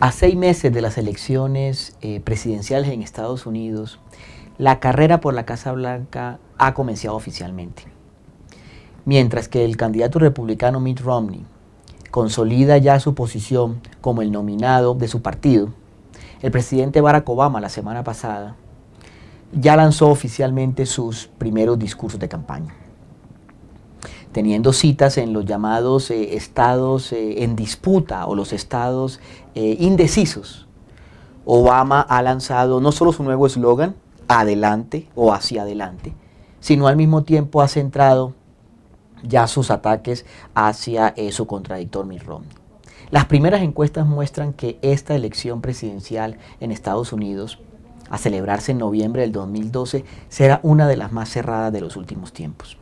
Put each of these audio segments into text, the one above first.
A seis meses de las elecciones eh, presidenciales en Estados Unidos, la carrera por la Casa Blanca ha comenzado oficialmente. Mientras que el candidato republicano Mitt Romney consolida ya su posición como el nominado de su partido, el presidente Barack Obama la semana pasada ya lanzó oficialmente sus primeros discursos de campaña teniendo citas en los llamados eh, estados eh, en disputa o los estados eh, indecisos. Obama ha lanzado no solo su nuevo eslogan, adelante o hacia adelante, sino al mismo tiempo ha centrado ya sus ataques hacia su contradictor Mitt Romney. Las primeras encuestas muestran que esta elección presidencial en Estados Unidos, a celebrarse en noviembre del 2012, será una de las más cerradas de los últimos tiempos.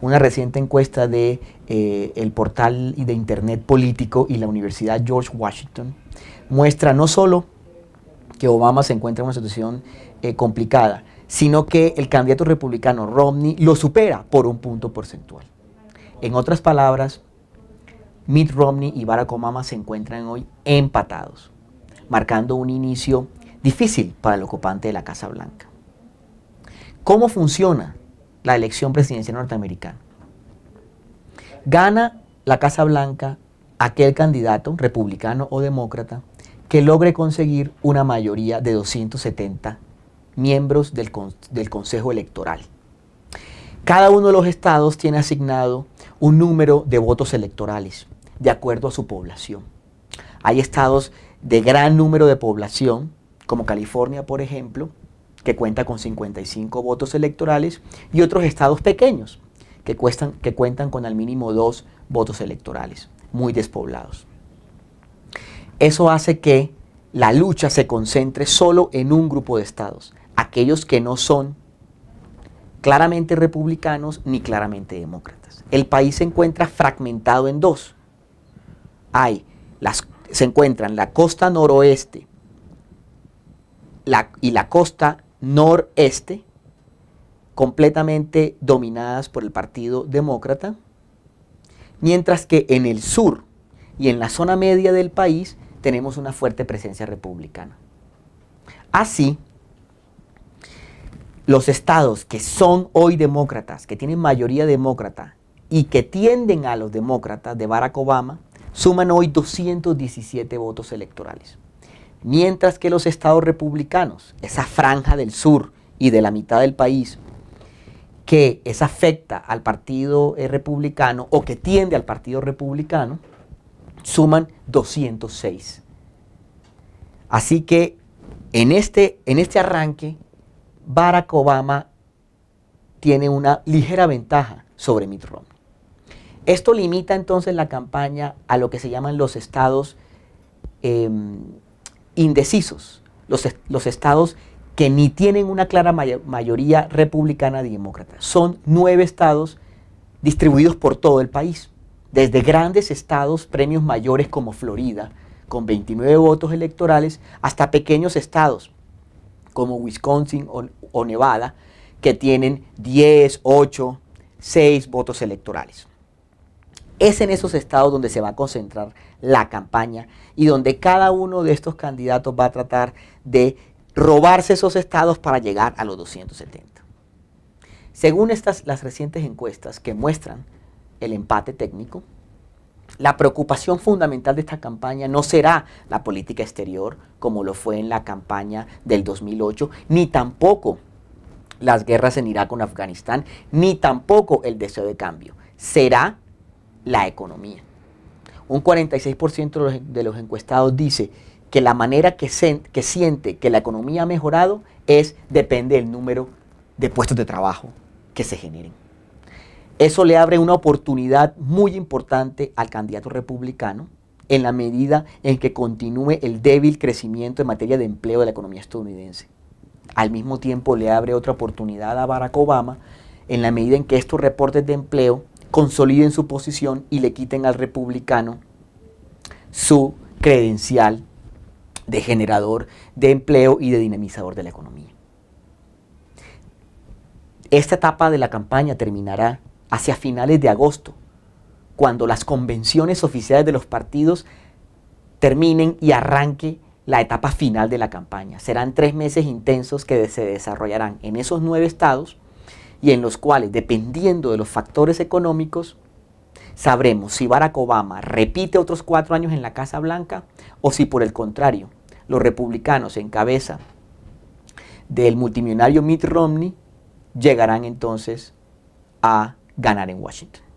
Una reciente encuesta de eh, el portal de internet político y la Universidad George Washington muestra no solo que Obama se encuentra en una situación eh, complicada, sino que el candidato republicano Romney lo supera por un punto porcentual. En otras palabras, Mitt Romney y Barack Obama se encuentran hoy empatados, marcando un inicio difícil para el ocupante de la Casa Blanca. ¿Cómo funciona la elección presidencial norteamericana. Gana la Casa Blanca aquel candidato, republicano o demócrata, que logre conseguir una mayoría de 270 miembros del, del Consejo Electoral. Cada uno de los estados tiene asignado un número de votos electorales de acuerdo a su población. Hay estados de gran número de población, como California, por ejemplo, que cuenta con 55 votos electorales, y otros estados pequeños, que, cuestan, que cuentan con al mínimo dos votos electorales, muy despoblados. Eso hace que la lucha se concentre solo en un grupo de estados, aquellos que no son claramente republicanos ni claramente demócratas. El país se encuentra fragmentado en dos. Hay las, se encuentran la costa noroeste la, y la costa noreste, completamente dominadas por el Partido Demócrata, mientras que en el sur y en la zona media del país tenemos una fuerte presencia republicana. Así, los estados que son hoy demócratas, que tienen mayoría demócrata y que tienden a los demócratas de Barack Obama, suman hoy 217 votos electorales mientras que los estados republicanos, esa franja del sur y de la mitad del país, que es afecta al partido eh, republicano o que tiende al partido republicano, suman 206. Así que en este, en este arranque, Barack Obama tiene una ligera ventaja sobre Mitt Romney. Esto limita entonces la campaña a lo que se llaman los estados em, indecisos, los, los estados que ni tienen una clara mayoría republicana ni demócrata. Son nueve estados distribuidos por todo el país, desde grandes estados, premios mayores como Florida, con 29 votos electorales, hasta pequeños estados como Wisconsin o, o Nevada, que tienen 10, 8, 6 votos electorales. Es en esos estados donde se va a concentrar la campaña y donde cada uno de estos candidatos va a tratar de robarse esos estados para llegar a los 270. Según estas, las recientes encuestas que muestran el empate técnico, la preocupación fundamental de esta campaña no será la política exterior, como lo fue en la campaña del 2008, ni tampoco las guerras en Irak con Afganistán, ni tampoco el deseo de cambio. Será la economía. Un 46% de los encuestados dice que la manera que, que siente que la economía ha mejorado es depende del número de puestos de trabajo que se generen. Eso le abre una oportunidad muy importante al candidato republicano en la medida en que continúe el débil crecimiento en materia de empleo de la economía estadounidense. Al mismo tiempo le abre otra oportunidad a Barack Obama en la medida en que estos reportes de empleo consoliden su posición y le quiten al republicano su credencial de generador de empleo y de dinamizador de la economía. Esta etapa de la campaña terminará hacia finales de agosto, cuando las convenciones oficiales de los partidos terminen y arranque la etapa final de la campaña. Serán tres meses intensos que se desarrollarán en esos nueve estados y en los cuales, dependiendo de los factores económicos, sabremos si Barack Obama repite otros cuatro años en la Casa Blanca o si por el contrario los republicanos en cabeza del multimillonario Mitt Romney llegarán entonces a ganar en Washington.